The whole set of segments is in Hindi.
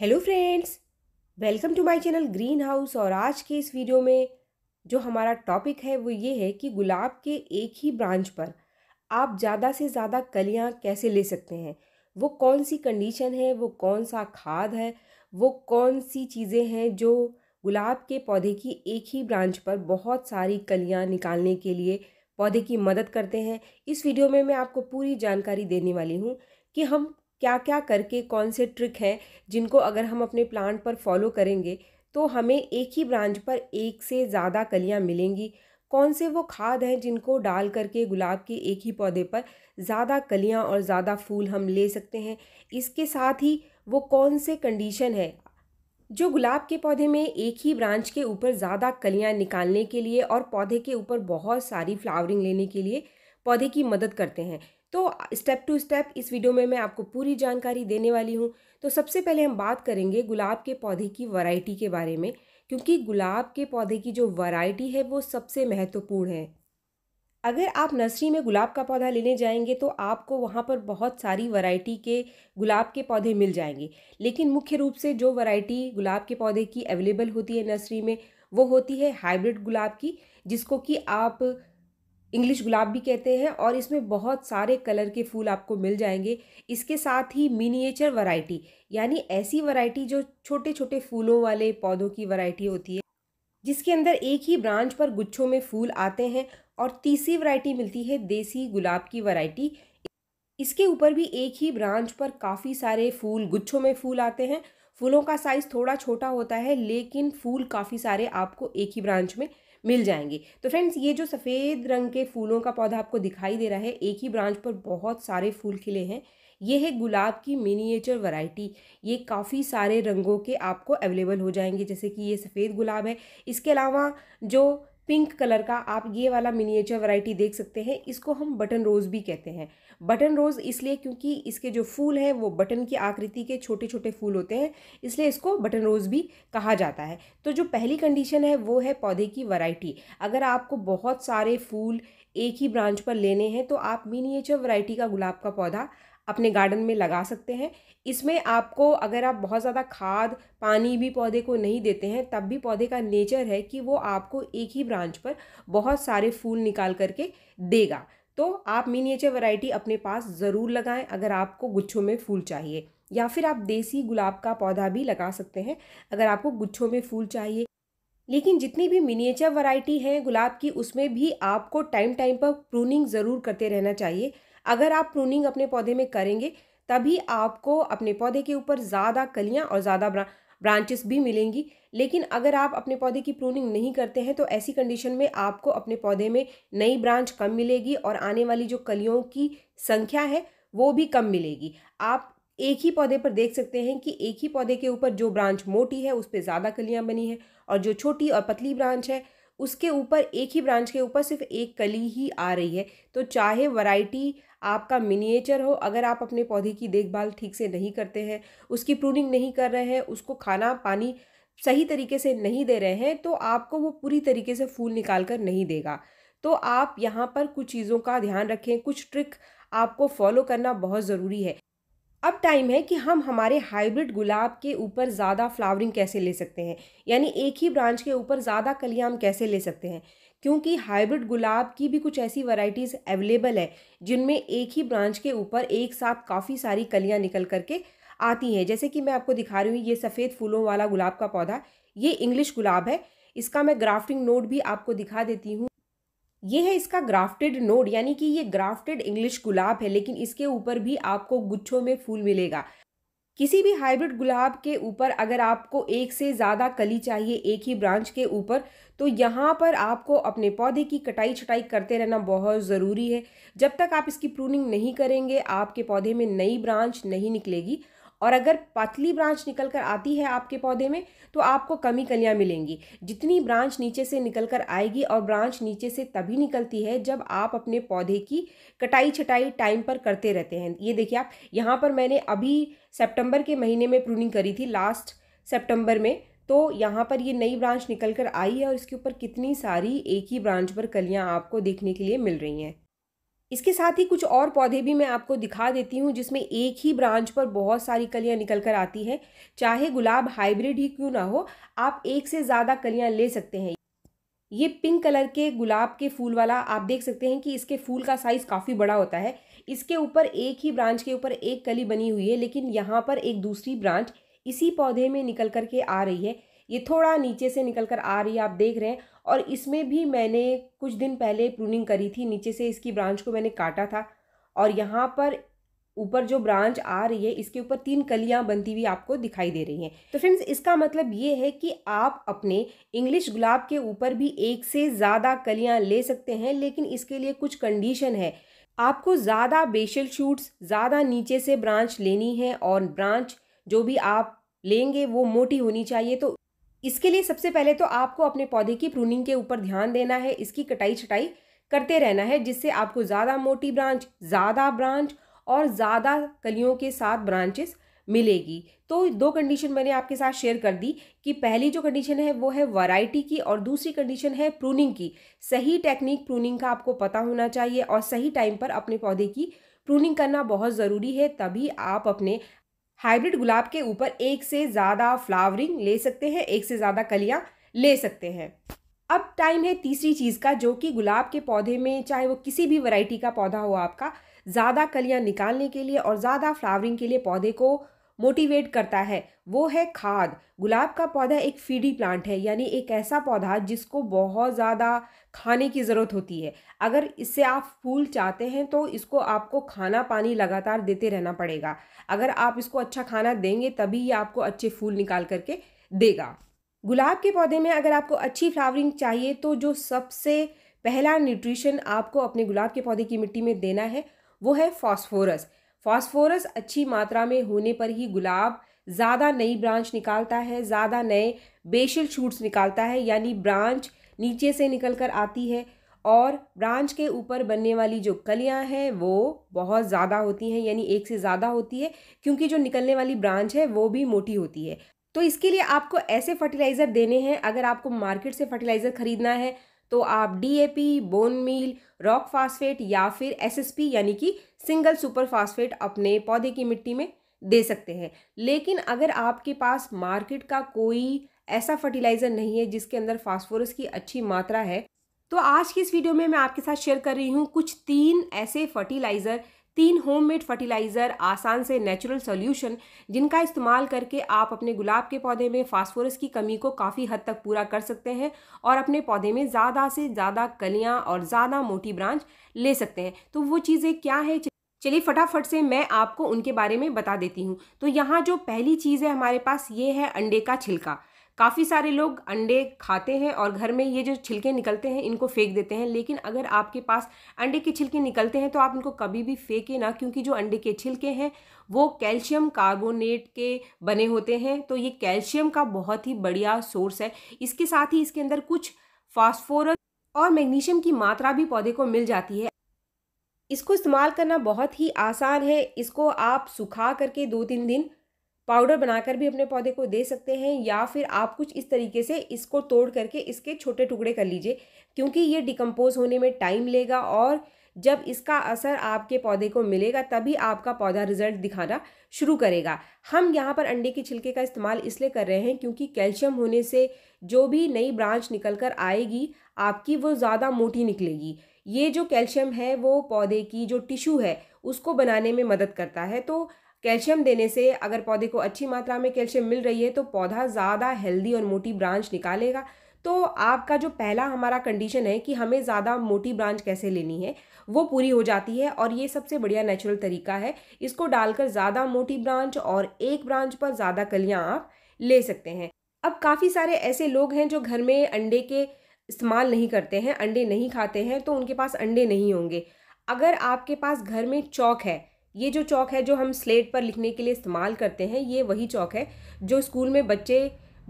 hello friends welcome to my channel green house और आज के इस वीडियो में जो हमारा टॉपिक है वो ये है कि गुलाब के एक ही ब्रांच पर आप ज़्यादा से ज़्यादा कलियाँ कैसे ले सकते हैं वो कौन सी कंडीशन है वो कौन सा खाद है वो कौन सी चीज़ें हैं जो गुलाब के पौधे की एक ही ब्रांच पर बहुत सारी कलियाँ निकालने के लिए पौधे की मदद करते हैं इस वीडियो में मैं आपको पूरी जानकारी देने वाली हूँ कि हम क्या क्या करके कौन से ट्रिक हैं जिनको अगर हम अपने प्लांट पर फॉलो करेंगे तो हमें एक ही ब्रांच पर एक से ज़्यादा कलियाँ मिलेंगी कौन से वो खाद हैं जिनको डाल करके गुलाब के एक ही पौधे पर ज़्यादा कलियाँ और ज़्यादा फूल हम ले सकते हैं इसके साथ ही वो कौन से कंडीशन है जो गुलाब के पौधे में एक ही ब्रांच के ऊपर ज़्यादा कलियाँ निकालने के लिए और पौधे के ऊपर बहुत सारी फ्लावरिंग लेने के लिए पौधे की मदद करते हैं तो स्टेप टू स्टेप इस वीडियो में मैं आपको पूरी जानकारी देने वाली हूँ तो सबसे पहले हम बात करेंगे गुलाब के पौधे की वैरायटी के बारे में क्योंकि गुलाब के पौधे की जो वैरायटी है वो सबसे महत्वपूर्ण है अगर आप नर्सरी में गुलाब का पौधा लेने जाएंगे तो आपको वहाँ पर बहुत सारी वैरायटी के गुलाब के पौधे मिल जाएंगे लेकिन मुख्य रूप से जो वैरायटी गुलाब के पौधे की अवेलेबल होती है नर्सरी में वो होती है हाइब्रिड गुलाब की जिसको कि आप इंग्लिश गुलाब भी कहते हैं और इसमें बहुत सारे कलर के फूल आपको मिल जाएंगे इसके साथ ही मिनिएचर वैरायटी यानी ऐसी वैरायटी जो छोटे छोटे फूलों वाले पौधों की वैरायटी होती है जिसके अंदर एक ही ब्रांच पर गुच्छों में फूल आते हैं और तीसरी वैरायटी मिलती है देसी गुलाब की वैरायटी इसके ऊपर भी एक ही ब्रांच पर काफ़ी सारे फूल गुच्छों में फूल आते हैं फूलों का साइज़ थोड़ा छोटा होता है लेकिन फूल काफ़ी सारे आपको एक ही ब्रांच में मिल जाएंगे तो फ्रेंड्स ये जो सफ़ेद रंग के फूलों का पौधा आपको दिखाई दे रहा है एक ही ब्रांच पर बहुत सारे फूल खिले हैं ये है गुलाब की मिनिएचर वैरायटी ये काफ़ी सारे रंगों के आपको अवेलेबल हो जाएंगे जैसे कि ये सफ़ेद गुलाब है इसके अलावा जो पिंक कलर का आप ये वाला मिनिएचर वैरायटी देख सकते हैं इसको हम बटन रोज़ भी कहते हैं बटन रोज़ इसलिए क्योंकि इसके जो फूल हैं वो बटन की आकृति के छोटे छोटे फूल होते हैं इसलिए इसको बटन रोज़ भी कहा जाता है तो जो पहली कंडीशन है वो है पौधे की वैरायटी अगर आपको बहुत सारे फूल एक ही ब्रांच पर लेने हैं तो आप मिनिएचर वैरायटी का गुलाब का पौधा अपने गार्डन में लगा सकते हैं इसमें आपको अगर आप बहुत ज़्यादा खाद पानी भी पौधे को नहीं देते हैं तब भी पौधे का नेचर है कि वो आपको एक ही ब्रांच पर बहुत सारे फूल निकाल करके देगा तो आप मिनीचर वैरायटी अपने पास ज़रूर लगाएं अगर आपको गुच्छों में फूल चाहिए या फिर आप देसी गुलाब का पौधा भी लगा सकते हैं अगर आपको गुच्छों में फूल चाहिए लेकिन जितनी भी मिनीचर वैरायटी है गुलाब की उसमें भी आपको टाइम टाइम पर प्रूनिंग ज़रूर करते रहना चाहिए अगर आप प्रूनिंग अपने पौधे में करेंगे तभी आपको अपने पौधे के ऊपर ज़्यादा कलियाँ और ज़्यादा ब्रांचेस भी मिलेंगी लेकिन अगर आप अपने पौधे की प्रूनिंग नहीं करते हैं तो ऐसी कंडीशन में आपको अपने पौधे में नई ब्रांच कम मिलेगी और आने वाली जो कलियों की संख्या है वो भी कम मिलेगी आप एक ही पौधे पर देख सकते हैं कि एक ही पौधे के ऊपर जो ब्रांच मोटी है उस पर ज़्यादा कलियाँ बनी है और जो छोटी और पतली ब्रांच है उसके ऊपर एक ही ब्रांच के ऊपर सिर्फ एक कली ही आ रही है तो चाहे वैरायटी आपका मिनिएचर हो अगर आप अपने पौधे की देखभाल ठीक से नहीं करते हैं उसकी प्रूनिंग नहीं कर रहे हैं उसको खाना पानी सही तरीके से नहीं दे रहे हैं तो आपको वो पूरी तरीके से फूल निकाल कर नहीं देगा तो आप यहाँ पर कुछ चीज़ों का ध्यान रखें कुछ ट्रिक आपको फॉलो करना बहुत ज़रूरी है अब टाइम है कि हम हमारे हाइब्रिड गुलाब के ऊपर ज़्यादा फ्लावरिंग कैसे ले सकते हैं यानी एक ही ब्रांच के ऊपर ज़्यादा कलियाँ हम कैसे ले सकते हैं क्योंकि हाइब्रिड गुलाब की भी कुछ ऐसी वैरायटीज़ अवेलेबल है जिनमें एक ही ब्रांच के ऊपर एक साथ काफ़ी सारी कलियाँ निकल करके आती हैं जैसे कि मैं आपको दिखा रही हूँ ये सफ़ेद फूलों वाला गुलाब का पौधा ये इंग्लिश गुलाब है इसका मैं ग्राफ्टिंग नोट भी आपको दिखा देती हूँ ये है इसका ग्राफ्टेड नोड यानी कि ये ग्राफ्टेड इंग्लिश गुलाब है लेकिन इसके ऊपर भी आपको गुच्छों में फूल मिलेगा किसी भी हाइब्रिड गुलाब के ऊपर अगर आपको एक से ज़्यादा कली चाहिए एक ही ब्रांच के ऊपर तो यहाँ पर आपको अपने पौधे की कटाई छटाई करते रहना बहुत ज़रूरी है जब तक आप इसकी प्रूनिंग नहीं करेंगे आपके पौधे में नई ब्रांच नहीं निकलेगी और अगर पतली ब्रांच निकल कर आती है आपके पौधे में तो आपको कमी कलियाँ मिलेंगी जितनी ब्रांच नीचे से निकल कर आएगी और ब्रांच नीचे से तभी निकलती है जब आप अपने पौधे की कटाई छटाई टाइम पर करते रहते हैं ये देखिए आप यहाँ पर मैंने अभी सेप्टेम्बर के महीने में प्रूनिंग करी थी लास्ट सेप्टेम्बर में तो यहाँ पर ये नई ब्रांच निकल कर आई है और इसके ऊपर कितनी सारी एक ही ब्रांच पर कलियाँ आपको देखने के लिए मिल रही हैं इसके साथ ही कुछ और पौधे भी मैं आपको दिखा देती हूँ जिसमें एक ही ब्रांच पर बहुत सारी कलियाँ निकल कर आती हैं चाहे गुलाब हाइब्रिड ही क्यों ना हो आप एक से ज़्यादा कलियाँ ले सकते हैं ये पिंक कलर के गुलाब के फूल वाला आप देख सकते हैं कि इसके फूल का साइज़ काफ़ी बड़ा होता है इसके ऊपर एक ही ब्रांच के ऊपर एक कली बनी हुई है लेकिन यहाँ पर एक दूसरी ब्रांच इसी पौधे में निकल कर के आ रही है ये थोड़ा नीचे से निकल कर आ रही है आप देख रहे हैं और इसमें भी मैंने कुछ दिन पहले प्रूनिंग करी थी नीचे से इसकी ब्रांच को मैंने काटा था और यहाँ पर ऊपर जो ब्रांच आ रही है इसके ऊपर तीन कलियाँ बनती हुई आपको दिखाई दे रही हैं तो फ्रेंड्स इसका मतलब ये है कि आप अपने इंग्लिश गुलाब के ऊपर भी एक से ज़्यादा कलियाँ ले सकते हैं लेकिन इसके लिए कुछ कंडीशन है आपको ज़्यादा बेशल शूट्स ज़्यादा नीचे से ब्रांच लेनी है और ब्रांच जो भी आप लेंगे वो मोटी होनी चाहिए तो इसके लिए सबसे पहले तो आपको अपने पौधे की प्रूनिंग के ऊपर ध्यान देना है इसकी कटाई छटाई करते रहना है जिससे आपको ज़्यादा मोटी ब्रांच ज़्यादा ब्रांच और ज़्यादा कलियों के साथ ब्रांचेस मिलेगी तो दो कंडीशन मैंने आपके साथ शेयर कर दी कि पहली जो कंडीशन है वो है वैरायटी की और दूसरी कंडीशन है प्रूनिंग की सही टेक्निक प्रूनिंग का आपको पता होना चाहिए और सही टाइम पर अपने पौधे की प्रूनिंग करना बहुत ज़रूरी है तभी आप अपने हाइब्रिड गुलाब के ऊपर एक से ज़्यादा फ्लावरिंग ले सकते हैं एक से ज़्यादा कलियाँ ले सकते हैं अब टाइम है तीसरी चीज़ का जो कि गुलाब के पौधे में चाहे वो किसी भी वैरायटी का पौधा हो आपका ज़्यादा कलियाँ निकालने के लिए और ज़्यादा फ्लावरिंग के लिए पौधे को मोटिवेट करता है वो है खाद गुलाब का पौधा एक फीडी प्लांट है यानी एक ऐसा पौधा जिसको बहुत ज़्यादा खाने की ज़रूरत होती है अगर इससे आप फूल चाहते हैं तो इसको आपको खाना पानी लगातार देते रहना पड़ेगा अगर आप इसको अच्छा खाना देंगे तभी ये आपको अच्छे फूल निकाल करके देगा गुलाब के पौधे में अगर आपको अच्छी फ्लावरिंग चाहिए तो जो सबसे पहला न्यूट्रिशन आपको अपने गुलाब के पौधे की मिट्टी में देना है वो है फॉस्फोरस फॉस्फोरस अच्छी मात्रा में होने पर ही गुलाब ज़्यादा नई ब्रांच निकालता है ज़्यादा नए बेशल शूट्स निकालता है यानी ब्रांच नीचे से निकल कर आती है और ब्रांच के ऊपर बनने वाली जो कलियां हैं वो बहुत ज़्यादा होती हैं यानी एक से ज़्यादा होती है क्योंकि जो निकलने वाली ब्रांच है वो भी मोटी होती है तो इसके लिए आपको ऐसे फर्टिलाइज़र देने हैं अगर आपको मार्केट से फर्टिलाइज़र ख़रीदना है तो आप D A P bone meal rock phosphate या फिर एस एस पी यानी कि सिंगल सुपर फास्फेट अपने पौधे की मिट्टी में दे सकते हैं लेकिन अगर आपके पास मार्केट का कोई ऐसा फर्टिलाइज़र नहीं है जिसके अंदर फास्फोरस की अच्छी मात्रा है तो आज की इस वीडियो में मैं आपके साथ शेयर कर रही हूँ कुछ तीन ऐसे फर्टिलाइज़र तीन होममेड फर्टिलाइज़र आसान से नेचुरल सॉल्यूशन जिनका इस्तेमाल करके आप अपने गुलाब के पौधे में फास्फोरस की कमी को काफ़ी हद तक पूरा कर सकते हैं और अपने पौधे में ज़्यादा से ज़्यादा कलियाँ और ज़्यादा मोटी ब्रांच ले सकते हैं तो वो चीज़ें क्या है चलिए फटाफट से मैं आपको उनके बारे में बता देती हूँ तो यहाँ जो पहली चीज़ है हमारे पास ये है अंडे का छिलका काफ़ी सारे लोग अंडे खाते हैं और घर में ये जो छिलके निकलते हैं इनको फेंक देते हैं लेकिन अगर आपके पास अंडे के छिलके निकलते हैं तो आप इनको कभी भी फेंके ना क्योंकि जो अंडे के छिलके हैं वो कैल्शियम कार्बोनेट के बने होते हैं तो ये कैल्शियम का बहुत ही बढ़िया सोर्स है इसके साथ ही इसके अंदर कुछ फॉस्फोरस और मैग्नीशियम की मात्रा भी पौधे को मिल जाती है इसको इस्तेमाल करना बहुत ही आसान है इसको आप सुखा करके दो तीन दिन पाउडर बनाकर भी अपने पौधे को दे सकते हैं या फिर आप कुछ इस तरीके से इसको तोड़ करके इसके छोटे टुकड़े कर लीजिए क्योंकि ये डिकम्पोज होने में टाइम लेगा और जब इसका असर आपके पौधे को मिलेगा तभी आपका पौधा रिजल्ट दिखाना शुरू करेगा हम यहाँ पर अंडे के छिलके का इस्तेमाल इसलिए कर रहे हैं क्योंकि कैल्शियम होने से जो भी नई ब्रांच निकल कर आएगी आपकी वो ज़्यादा मोटी निकलेगी ये जो कैल्शियम है वो पौधे की जो टिश्यू है उसको बनाने में मदद करता है तो कैल्शियम देने से अगर पौधे को अच्छी मात्रा में कैल्शियम मिल रही है तो पौधा ज़्यादा हेल्दी और मोटी ब्रांच निकालेगा तो आपका जो पहला हमारा कंडीशन है कि हमें ज़्यादा मोटी ब्रांच कैसे लेनी है वो पूरी हो जाती है और ये सबसे बढ़िया नेचुरल तरीका है इसको डालकर ज़्यादा मोटी ब्रांच और एक ब्रांच पर ज़्यादा कलियाँ आप ले सकते हैं अब काफ़ी सारे ऐसे लोग हैं जो घर में अंडे के इस्तेमाल नहीं करते हैं अंडे नहीं खाते हैं तो उनके पास अंडे नहीं होंगे अगर आपके पास घर में चौक है ये जो चौक है जो हम स्लेट पर लिखने के लिए इस्तेमाल करते हैं ये वही चौक है जो स्कूल में बच्चे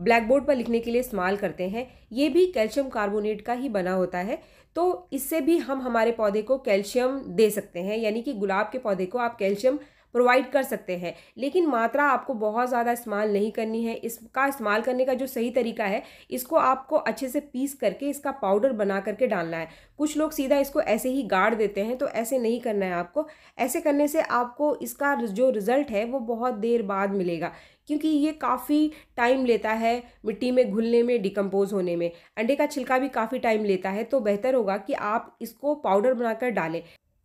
ब्लैक बोर्ड पर लिखने के लिए इस्तेमाल करते हैं ये भी कैल्शियम कार्बोनेट का ही बना होता है तो इससे भी हम हमारे पौधे को कैल्शियम दे सकते हैं यानी कि गुलाब के पौधे को आप कैल्शियम प्रोवाइड कर सकते हैं लेकिन मात्रा आपको बहुत ज़्यादा इस्तेमाल नहीं करनी है इसका इस्तेमाल करने का जो सही तरीका है इसको आपको अच्छे से पीस करके इसका पाउडर बना करके डालना है कुछ लोग सीधा इसको ऐसे ही गाड़ देते हैं तो ऐसे नहीं करना है आपको ऐसे करने से आपको इसका जो रिज़ल्ट है वो बहुत देर बाद मिलेगा क्योंकि ये काफ़ी टाइम लेता है मिट्टी में घुलने में डिकम्पोज होने में अंडे का छिलका भी काफ़ी टाइम लेता है तो बेहतर होगा कि आप इसको पाउडर बनाकर डालें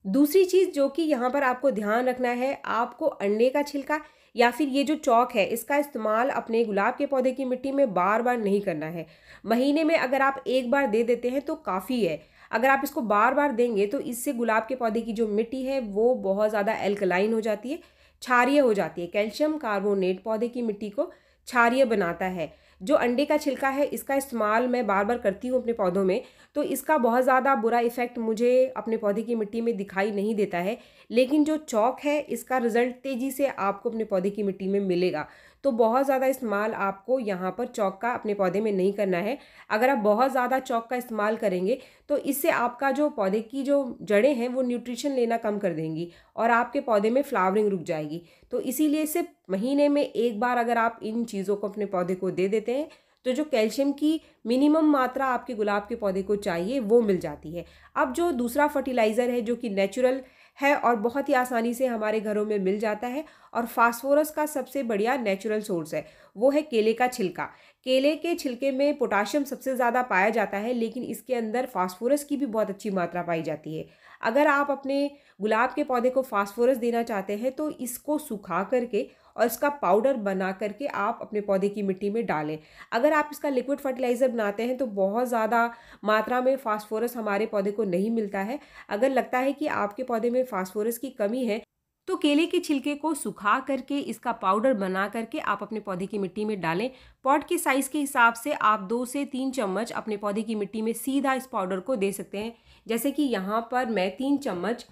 दूसरी चीज़ जो कि यहाँ पर आपको ध्यान रखना है आपको अंडे का छिलका या फिर ये जो चौक है इसका इस्तेमाल अपने गुलाब के पौधे की मिट्टी में बार बार नहीं करना है महीने में अगर आप एक बार दे देते हैं तो काफ़ी है अगर आप इसको बार बार देंगे तो इससे गुलाब के पौधे की जो मिट्टी है वो बहुत ज़्यादा एल्कलाइन हो जाती है क्षारिय हो जाती है कैल्शियम कार्बोनेट पौधे की मिट्टी को क्षारिय बनाता है जो अंडे का छिलका है इसका इस्तेमाल मैं बार बार करती हूँ अपने पौधों में तो इसका बहुत ज़्यादा बुरा इफेक्ट मुझे अपने पौधे की मिट्टी में दिखाई नहीं देता है लेकिन जो चौक है इसका रिज़ल्ट तेज़ी से आपको अपने पौधे की मिट्टी में मिलेगा तो बहुत ज़्यादा इस्तेमाल आपको यहाँ पर चौक का अपने पौधे में नहीं करना है अगर आप बहुत ज़्यादा चौक का इस्तेमाल करेंगे तो इससे आपका जो पौधे की जो जड़ें हैं वो न्यूट्रिशन लेना कम कर देंगी और आपके पौधे में फ्लावरिंग रुक जाएगी तो इसीलिए सिर्फ महीने में एक बार अगर आप इन चीज़ों को अपने पौधे को दे देते हैं तो जो कैल्शियम की मिनिमम मात्रा आपके गुलाब के पौधे को चाहिए वो मिल जाती है अब जो दूसरा फर्टिलाइज़र है जो कि नेचुरल है और बहुत ही आसानी से हमारे घरों में मिल जाता है और फास्फोरस का सबसे बढ़िया नेचुरल सोर्स है वो है केले का छिलका केले के छिलके में पोटाशियम सबसे ज़्यादा पाया जाता है लेकिन इसके अंदर फास्फोरस की भी बहुत अच्छी मात्रा पाई जाती है अगर आप अपने गुलाब के पौधे को फास्फोरस देना चाहते हैं तो इसको सुखा करके और इसका पाउडर बना करके आप अपने पौधे की मिट्टी में डालें अगर आप इसका लिक्विड फर्टिलाइज़र बनाते हैं तो बहुत ज़्यादा मात्रा में फास्फोरस हमारे पौधे को नहीं मिलता है अगर लगता है कि आपके पौधे में फास्फोरस की कमी है तो केले के छिलके को सुखा करके इसका पाउडर बना करके आप अपने पौधे की मिट्टी में डालें पॉट के साइज़ के हिसाब से आप दो से तीन चम्मच अपने पौधे की मिट्टी में सीधा इस पाउडर को दे सकते हैं जैसे कि यहाँ पर मैं तीन चम्मच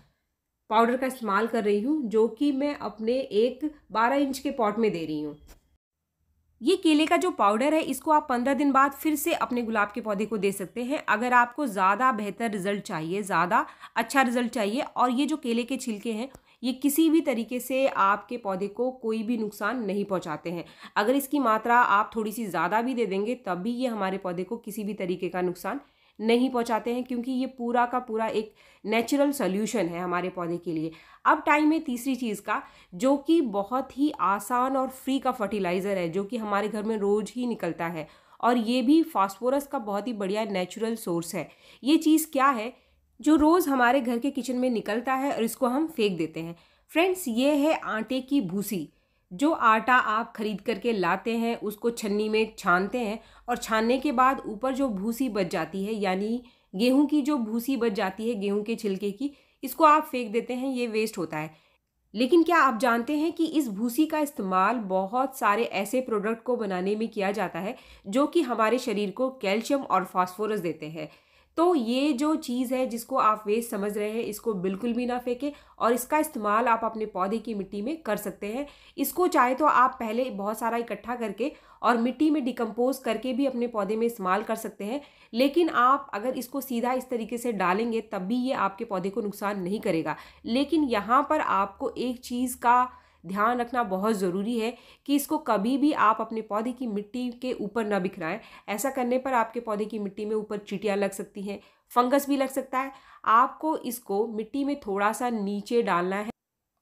पाउडर का इस्तेमाल कर रही हूँ जो कि मैं अपने एक बारह इंच के पॉट में दे रही हूँ ये केले का जो पाउडर है इसको आप पंद्रह दिन बाद फिर से अपने गुलाब के पौधे को दे सकते हैं अगर आपको ज़्यादा बेहतर रिजल्ट चाहिए ज़्यादा अच्छा रिजल्ट चाहिए और ये जो केले के छिलके हैं ये किसी भी तरीके से आपके पौधे को कोई भी नुकसान नहीं पहुंचाते हैं अगर इसकी मात्रा आप थोड़ी सी ज़्यादा भी दे देंगे तब भी ये हमारे पौधे को किसी भी तरीके का नुकसान नहीं पहुंचाते हैं क्योंकि ये पूरा का पूरा एक नेचुरल सोल्यूशन है हमारे पौधे के लिए अब टाइम है तीसरी चीज़ का जो कि बहुत ही आसान और फ्री का फर्टिलाइज़र है जो कि हमारे घर में रोज़ ही निकलता है और ये भी फास्फोरस का बहुत ही बढ़िया नेचुरल सोर्स है ये चीज़ क्या है जो रोज़ हमारे घर के किचन में निकलता है और इसको हम फेंक देते हैं फ्रेंड्स ये है आटे की भूसी जो आटा आप खरीद करके लाते हैं उसको छन्नी में छानते हैं और छानने के बाद ऊपर जो भूसी बच जाती है यानी गेहूं की जो भूसी बच जाती है गेहूं के छिलके की इसको आप फेंक देते हैं ये वेस्ट होता है लेकिन क्या आप जानते हैं कि इस भूसी का इस्तेमाल बहुत सारे ऐसे प्रोडक्ट को बनाने में किया जाता है जो कि हमारे शरीर को कैल्शियम और फास्फोरस देते हैं तो ये जो चीज़ है जिसको आप वेस्ट समझ रहे हैं इसको बिल्कुल भी ना फेंकें और इसका इस्तेमाल आप अपने पौधे की मिट्टी में कर सकते हैं इसको चाहे तो आप पहले बहुत सारा इकट्ठा करके और मिट्टी में डिकम्पोज करके भी अपने पौधे में इस्तेमाल कर सकते हैं लेकिन आप अगर इसको सीधा इस तरीके से डालेंगे तब भी ये आपके पौधे को नुकसान नहीं करेगा लेकिन यहाँ पर आपको एक चीज़ का ध्यान रखना बहुत ज़रूरी है कि इसको कभी भी आप अपने पौधे की मिट्टी के ऊपर ना बिखराएं ऐसा करने पर आपके पौधे की मिट्टी में ऊपर चीटियाँ लग सकती हैं फंगस भी लग सकता है आपको इसको मिट्टी में थोड़ा सा नीचे डालना है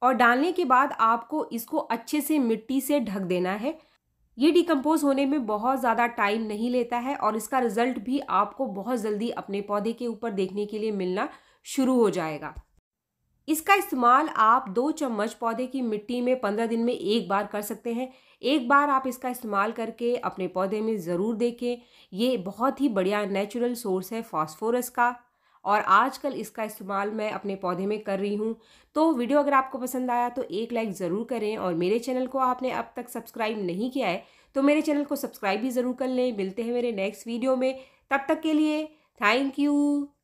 और डालने के बाद आपको इसको अच्छे से मिट्टी से ढक देना है ये डिकम्पोज होने में बहुत ज़्यादा टाइम नहीं लेता है और इसका रिजल्ट भी आपको बहुत जल्दी अपने पौधे के ऊपर देखने के लिए मिलना शुरू हो जाएगा इसका इस्तेमाल आप दो चम्मच पौधे की मिट्टी में पंद्रह दिन में एक बार कर सकते हैं एक बार आप इसका इस्तेमाल करके अपने पौधे में ज़रूर देखें ये बहुत ही बढ़िया नेचुरल सोर्स है फॉस्फोरस का और आजकल इसका इस्तेमाल मैं अपने पौधे में कर रही हूँ तो वीडियो अगर आपको पसंद आया तो एक लाइक ज़रूर करें और मेरे चैनल को आपने अब तक सब्सक्राइब नहीं किया है तो मेरे चैनल को सब्सक्राइब भी ज़रूर कर लें मिलते हैं मेरे नेक्स्ट वीडियो में तब तक के लिए थैंक यू